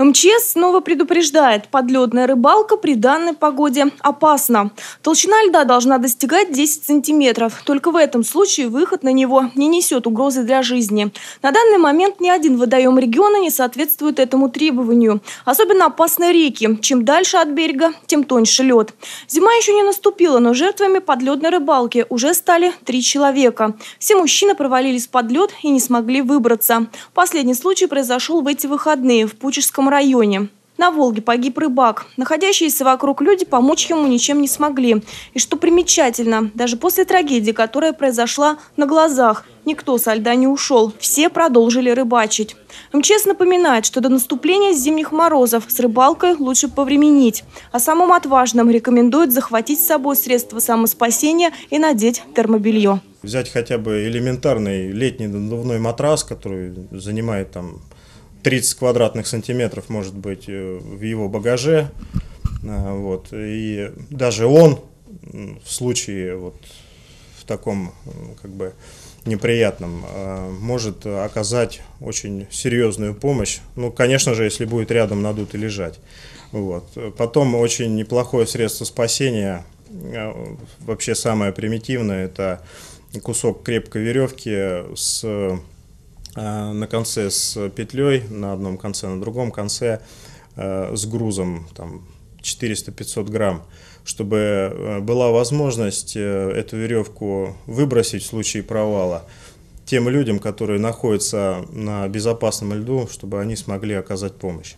МЧС снова предупреждает, подледная рыбалка при данной погоде опасна. Толщина льда должна достигать 10 сантиметров. Только в этом случае выход на него не несет угрозы для жизни. На данный момент ни один водоем региона не соответствует этому требованию. Особенно опасны реки. Чем дальше от берега, тем тоньше лед. Зима еще не наступила, но жертвами подледной рыбалки уже стали три человека. Все мужчины провалились под лед и не смогли выбраться. Последний случай произошел в эти выходные в Пуческом районе. На Волге погиб рыбак. Находящиеся вокруг люди помочь ему ничем не смогли. И что примечательно, даже после трагедии, которая произошла на глазах, никто со льда не ушел. Все продолжили рыбачить. МЧС напоминает, что до наступления зимних морозов с рыбалкой лучше повременить. А самым отважным рекомендуют захватить с собой средства самоспасения и надеть термобелье. Взять хотя бы элементарный летний надувной матрас, который занимает там 30 квадратных сантиметров, может быть, э, в его багаже. А, вот. И даже он в случае вот в таком э, как бы неприятном э, может оказать очень серьезную помощь. Ну, конечно же, если будет рядом надут и лежать. Вот. Потом очень неплохое средство спасения, вообще самое примитивное, это кусок крепкой веревки с Э, на конце с петлей, на одном конце, на другом конце э, с грузом там 400-500 грамм, чтобы э, была возможность эту веревку выбросить в случае провала тем людям, которые находятся на безопасном льду, чтобы они смогли оказать помощь.